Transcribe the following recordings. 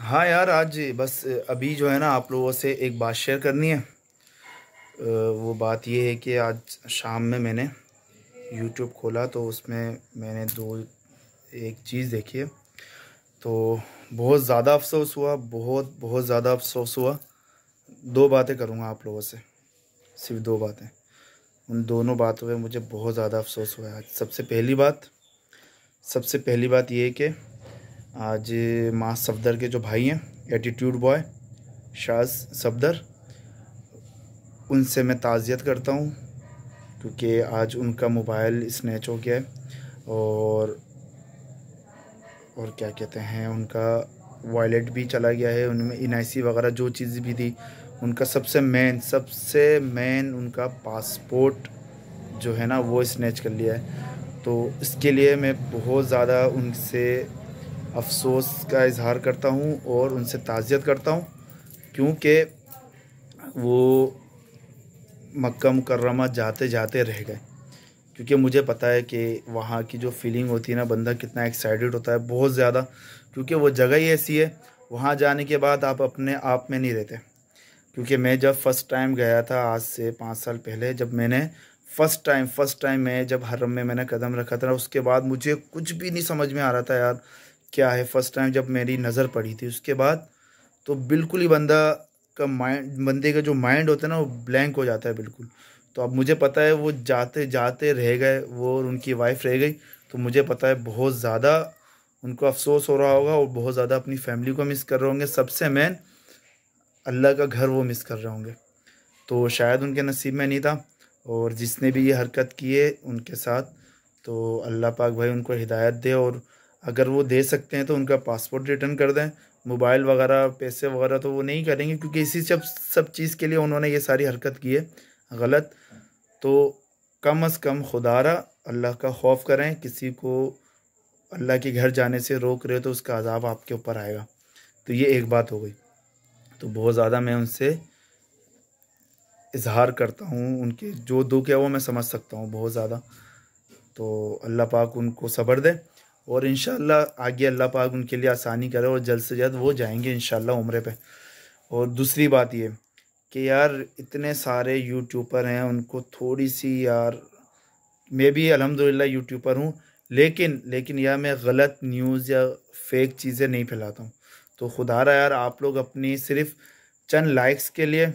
हाँ यार आज बस अभी जो है ना आप लोगों से एक बात शेयर करनी है वो बात ये है कि आज शाम में मैंने यूट्यूब खोला तो उसमें मैंने दो एक चीज़ देखी है तो बहुत ज़्यादा अफसोस हुआ बहुत बहुत ज़्यादा अफसोस हुआ दो बातें करूँगा आप लोगों से सिर्फ दो बातें उन दोनों बातों पे मुझे बहुत ज़्यादा अफसोस हुआ आज सबसे पहली बात सबसे पहली बात ये है कि आज माँ सफदर के जो भाई हैं एटीट्यूड बॉय शाज सफदर उनसे मैं ताज़ियत करता हूँ क्योंकि आज उनका मोबाइल स्नैच हो गया है और और क्या कहते हैं उनका वॉलेट भी चला गया है उनमें एन वगैरह जो चीज़ भी थी उनका सबसे मेन सबसे मेन उनका पासपोर्ट जो है ना वो स्नैच कर लिया है तो इसके लिए मैं बहुत ज़्यादा उनसे अफसोस का इजहार करता हूँ और उनसे ताज़ियत करता हूँ क्योंकि वो मक्का मुकरमा जाते जाते रह गए क्योंकि मुझे पता है कि वहाँ की जो फीलिंग होती है ना बंदा कितना एक्साइटेड होता है बहुत ज़्यादा क्योंकि वो जगह ही ऐसी है वहाँ जाने के बाद आप अपने आप में नहीं रहते क्योंकि मैं जब फ़र्स्ट टाइम गया था आज से पाँच साल पहले जब मैंने फ़र्स्ट टाइम फ़र्स्ट टाइम मैं जब हरम में मैंने कदम रखा था उसके बाद मुझे कुछ भी नहीं समझ में आ रहा था यार क्या है फर्स्ट टाइम जब मेरी नज़र पड़ी थी उसके बाद तो बिल्कुल ही बंदा का माइंड बंदे का जो माइंड होता है ना वो ब्लैंक हो जाता है बिल्कुल तो अब मुझे पता है वो जाते जाते रह गए वो और उनकी वाइफ रह गई तो मुझे पता है बहुत ज़्यादा उनको अफसोस हो रहा होगा और बहुत ज़्यादा अपनी फैमिली को मिस कर रहे होंगे सबसे मेन अल्लाह का घर वो मिस कर रहे होंगे तो शायद उनके नसीब में नहीं था और जिसने भी ये हरकत की है उनके साथ तो अल्लाह पाक भाई उनको हिदायत दे और अगर वो दे सकते हैं तो उनका पासपोर्ट रिटर्न कर दें मोबाइल वगैरह पैसे वगैरह तो वो नहीं करेंगे क्योंकि इसी सब सब चीज़ के लिए उन्होंने ये सारी हरकत की है गलत तो कम अज़ कम खुदारा अल्लाह का खौफ करें किसी को अल्लाह के घर जाने से रोक रहे हो तो उसका अजाब आपके ऊपर आएगा तो ये एक बात हो गई तो बहुत ज़्यादा मैं उनसे इजहार करता हूँ उनके जो दुख है वो मैं समझ सकता हूँ बहुत ज़्यादा तो अल्लाह पाक उनको सबर दे और इन आगे अल्लाह पाक उनके लिए आसानी करे और जल्द से जल्द वो जाएंगे इन उम्र पर और दूसरी बात ये कि यार इतने सारे यूट्यूबर हैं उनको थोड़ी सी यार मैं भी अलहमदिल्ला यूट्यूबर हूँ लेकिन लेकिन यार मैं गलत न्यूज़ या फेक चीज़ें नहीं फैलाता हूँ तो खुदा रहा यार आप लोग अपनी सिर्फ चंद लाइक्स के लिए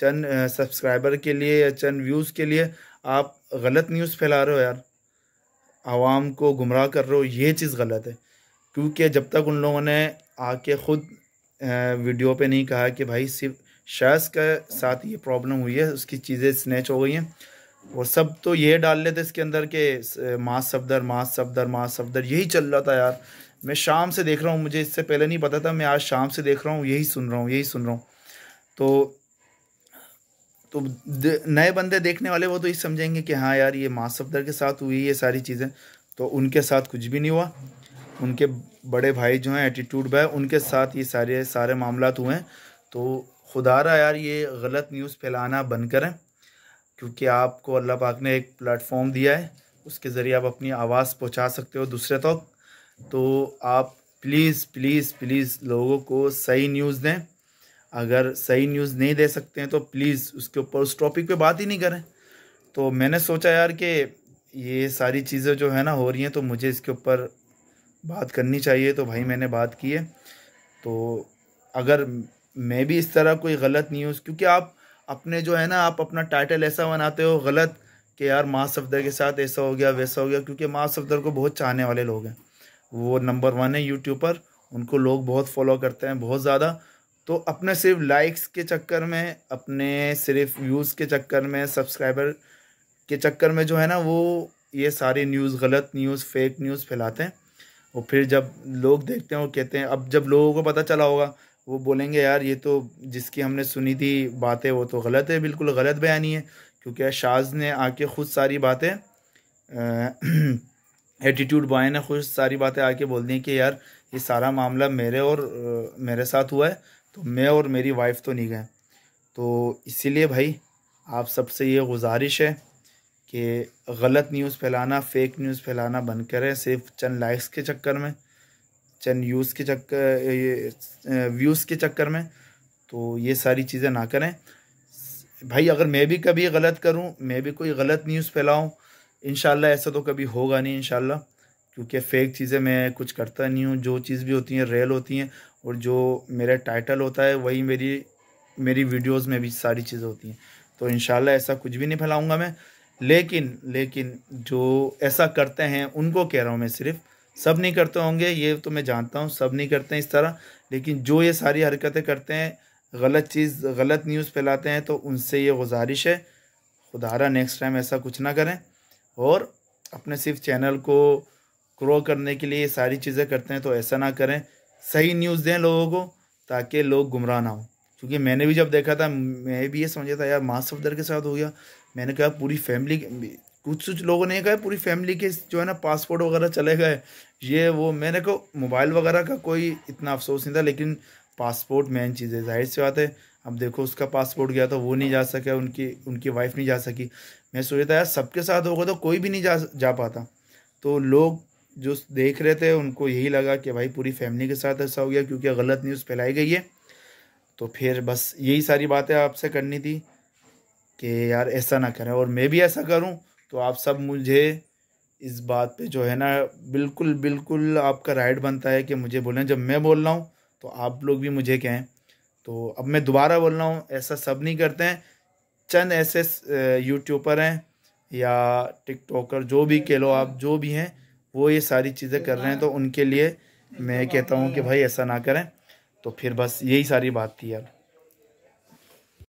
चंद सब्सक्राइबर के लिए या चंद व्यूज़ के लिए आप गलत न्यूज़ फैला रहे हो यार आवाम को गुमराह कर रहे हो ये चीज़ गलत है क्योंकि जब तक उन लोगों ने आके ख़ुद वीडियो पे नहीं कहा कि भाई सिर्फ शख्स के साथ ये प्रॉब्लम हुई है उसकी चीज़ें स्नैच हो गई हैं और सब तो ये डाल लेते इसके अंदर के मास सफदर मास सफदर मास सफदर यही चल रहा था यार मैं शाम से देख रहा हूँ मुझे इससे पहले नहीं पता था मैं आज शाम से देख रहा हूँ यही सुन रहा हूँ यही सुन रहा हूँ तो तो नए बंदे देखने वाले वो तो ये समझेंगे कि हाँ यार ये माँ सफदर के साथ हुई ये सारी चीज़ें तो उनके साथ कुछ भी नहीं हुआ उनके बड़े भाई जो हैं एटीट्यूड भाई उनके साथ ये सारे सारे मामला हुए हैं तो खुदा रहा यार ये गलत न्यूज़ फैलाना बंद करें क्योंकि आपको अल्लाह पाक ने एक प्लेटफॉर्म दिया है उसके ज़रिए आप अपनी आवाज़ पहुंचा सकते हो दूसरे तक तो आप प्लीज़ प्लीज़ प्लीज़ लोगों को सही न्यूज़ दें अगर सही न्यूज़ नहीं दे सकते हैं तो प्लीज़ उसके ऊपर उस टॉपिक पे बात ही नहीं करें तो मैंने सोचा यार कि ये सारी चीज़ें जो है ना हो रही हैं तो मुझे इसके ऊपर बात करनी चाहिए तो भाई मैंने बात की है तो अगर मैं भी इस तरह कोई गलत न्यूज़ क्योंकि आप अपने जो है ना आप अपना टाइटल ऐसा बनाते हो गलत कि यार माँ सफदर के साथ ऐसा हो गया वैसा हो गया क्योंकि माँ सफदर को बहुत चाहने वाले लोग हैं वो नंबर वन है यूट्यूब पर उनको लोग बहुत फॉलो करते हैं बहुत ज़्यादा तो अपने सिर्फ लाइक्स के चक्कर में अपने सिर्फ व्यूज़ के चक्कर में सब्सक्राइबर के चक्कर में जो है ना वो ये सारी न्यूज़ गलत न्यूज़ फेक न्यूज़ फैलाते हैं और फिर जब लोग देखते हैं वो कहते हैं अब जब लोगों को पता चला होगा वो बोलेंगे यार ये तो जिसकी हमने सुनी थी बातें वो तो गलत है बिल्कुल गलत बयानी है क्योंकि शाज ने आके खुद सारी बातें एटीट्यूड बॉय ने खुद सारी बातें आके बोल दी कि यार ये सारा मामला मेरे और मेरे साथ हुआ है तो मैं और मेरी वाइफ़ तो नहीं गए तो इसीलिए भाई आप सबसे ये गुजारिश है कि गलत न्यूज़ फैलाना फेक न्यूज़ फैलाना बंद करें सिर्फ चंद लाइक्स के चक्कर में चंद यूज़ के चक्कर व्यूज़ के चक्कर में तो ये सारी चीज़ें ना करें भाई अगर मैं भी कभी गलत करूं मैं भी कोई गलत न्यूज़ फैलाऊं इन ऐसा तो कभी होगा नहीं इन क्योंकि फ़ेक चीज़ें मैं कुछ करता नहीं हूँ जो चीज़ भी होती हैं रेल होती हैं और जो मेरा टाइटल होता है वही मेरी मेरी वीडियोस में भी सारी चीज़ें होती हैं तो इन ऐसा कुछ भी नहीं फैलाऊँगा मैं लेकिन लेकिन जो ऐसा करते हैं उनको कह रहा हूँ मैं सिर्फ सब नहीं करते होंगे ये तो मैं जानता हूँ सब नहीं करते हैं इस तरह लेकिन जो ये सारी हरकतें करते हैं गलत चीज़ गलत न्यूज़ फैलाते हैं तो उनसे ये गुजारिश है खुदारा नेक्स्ट टाइम ऐसा कुछ ना करें और अपने सिर्फ चैनल को ग्रो करने के लिए ये सारी चीज़ें करते हैं तो ऐसा ना करें सही न्यूज़ दें लोगों को ताकि लोग गुमराह ना हो क्योंकि मैंने भी जब देखा था मैं भी ये समझा था यार माँ सफदर के साथ हो गया मैंने कहा पूरी फैमिली कुछ कुछ लोगों ने कहा पूरी फैमिली के जो है ना पासपोर्ट वगैरह चले गए ये वो मैंने कहा मोबाइल वगैरह का कोई इतना अफसोस नहीं था लेकिन पासपोर्ट मेन चीज़ है जाहिर सी बात है अब देखो उसका पासपोर्ट गया तो वो नहीं जा सका उनकी उनकी वाइफ नहीं जा सकी मैं सोचा था यार सबके साथ होगा तो कोई भी नहीं जा जा पाता तो लोग जो देख रहे थे उनको यही लगा कि भाई पूरी फैमिली के साथ ऐसा हो गया क्योंकि गलत न्यूज़ फैलाई गई है तो फिर बस यही सारी बातें आपसे करनी थी कि यार ऐसा ना करें और मैं भी ऐसा करूं तो आप सब मुझे इस बात पे जो है ना बिल्कुल बिल्कुल आपका राइट बनता है कि मुझे बोलें जब मैं बोल रहा हूँ तो आप लोग भी मुझे कहें तो अब मैं दोबारा बोल रहा हूँ ऐसा सब नहीं करते हैं चंद ऐसे यूट्यूबर हैं या टिकटॉकर जो भी कह लो आप जो भी हैं वो ये सारी चीज़ें कर रहे हैं तो उनके लिए मैं कहता हूँ कि भाई ऐसा ना करें तो फिर बस यही सारी बात थी यार